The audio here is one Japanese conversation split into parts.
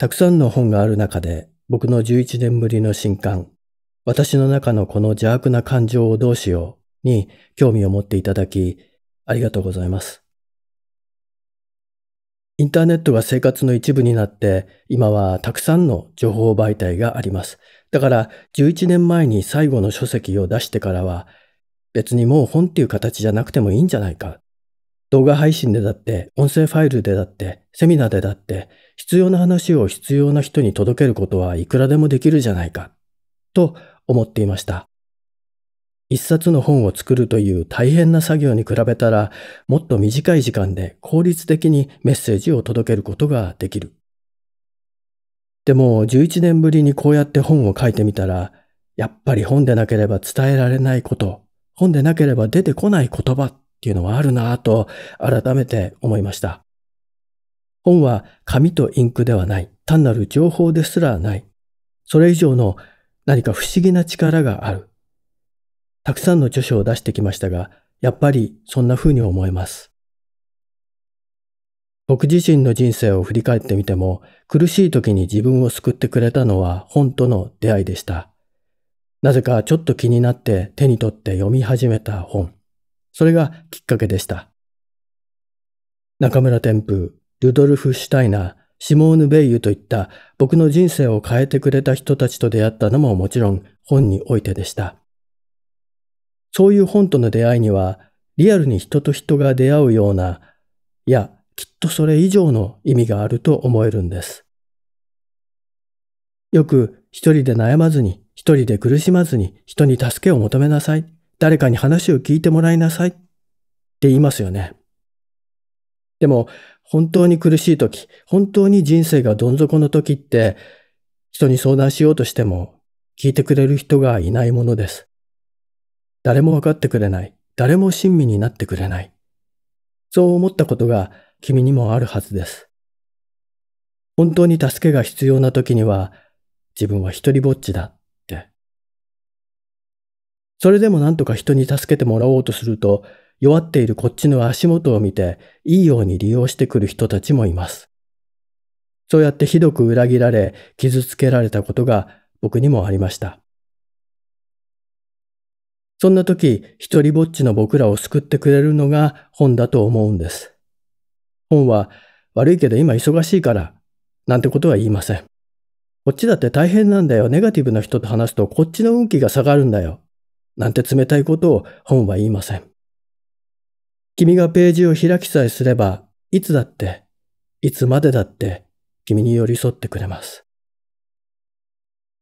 たくさんの本がある中で、僕の11年ぶりの新刊、私の中のこの邪悪な感情をどうしように興味を持っていただき、ありがとうございます。インターネットが生活の一部になって、今はたくさんの情報媒体があります。だから11年前に最後の書籍を出してからは、別にもう本っていう形じゃなくてもいいんじゃないか動画配信でだって、音声ファイルでだって、セミナーでだって、必要な話を必要な人に届けることはいくらでもできるじゃないか、と思っていました。一冊の本を作るという大変な作業に比べたら、もっと短い時間で効率的にメッセージを届けることができる。でも、11年ぶりにこうやって本を書いてみたら、やっぱり本でなければ伝えられないこと、本でなければ出てこない言葉っていうのはあるなぁと改めて思いました。本は紙とインクではない。単なる情報ですらない。それ以上の何か不思議な力がある。たくさんの著書を出してきましたが、やっぱりそんな風に思えます。僕自身の人生を振り返ってみても、苦しい時に自分を救ってくれたのは本との出会いでした。なぜかちょっと気になって手に取って読み始めた本。それがきっかけでした。中村天風、ルドルフ・シュタイナー、シモーヌ・ベイユといった僕の人生を変えてくれた人たちと出会ったのももちろん本においてでした。そういう本との出会いには、リアルに人と人が出会うような、いや、きっとそれ以上の意味があると思えるんです。よく一人で悩まずに、一人で苦しまずに人に助けを求めなさい誰かに話を聞いてもらいなさいって言いますよね。でも、本当に苦しい時、本当に人生がどん底の時って、人に相談しようとしても、聞いてくれる人がいないものです。誰もわかってくれない。誰も親身になってくれない。そう思ったことが君にもあるはずです。本当に助けが必要な時には、自分は一りぼっちだ。それでもなんとか人に助けてもらおうとすると、弱っているこっちの足元を見て、いいように利用してくる人たちもいます。そうやってひどく裏切られ、傷つけられたことが僕にもありました。そんな時、一人ぼっちの僕らを救ってくれるのが本だと思うんです。本は、悪いけど今忙しいから、なんてことは言いません。こっちだって大変なんだよ。ネガティブな人と話すとこっちの運気が下がるんだよ。なんて冷たいことを本は言いません。君がページを開きさえすれば、いつだって、いつまでだって、君に寄り添ってくれます。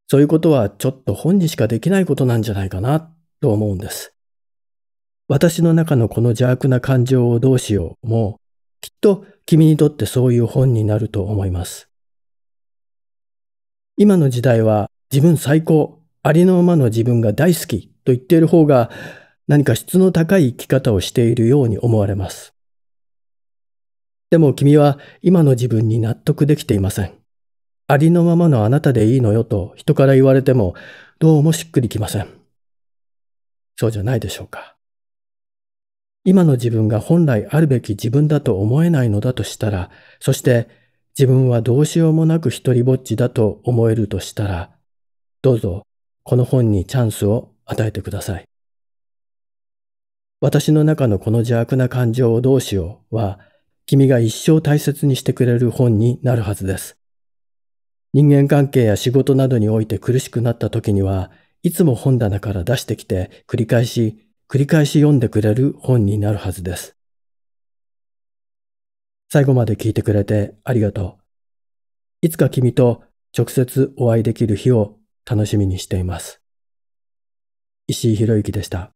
そういうことはちょっと本にしかできないことなんじゃないかな、と思うんです。私の中のこの邪悪な感情をどうしようも、きっと君にとってそういう本になると思います。今の時代は自分最高、ありのままの自分が大好きと言っている方が何か質の高い生き方をしているように思われます。でも君は今の自分に納得できていません。ありのままのあなたでいいのよと人から言われてもどうもしっくりきません。そうじゃないでしょうか。今の自分が本来あるべき自分だと思えないのだとしたら、そして自分はどうしようもなく一りぼっちだと思えるとしたら、どうぞこの本にチャンスを与えてください。私の中のこの邪悪な感情をどうしようは、君が一生大切にしてくれる本になるはずです。人間関係や仕事などにおいて苦しくなった時には、いつも本棚から出してきて繰り返し、繰り返し読んでくれる本になるはずです。最後まで聞いてくれてありがとう。いつか君と直接お会いできる日を楽しみにしています。石井博之でした。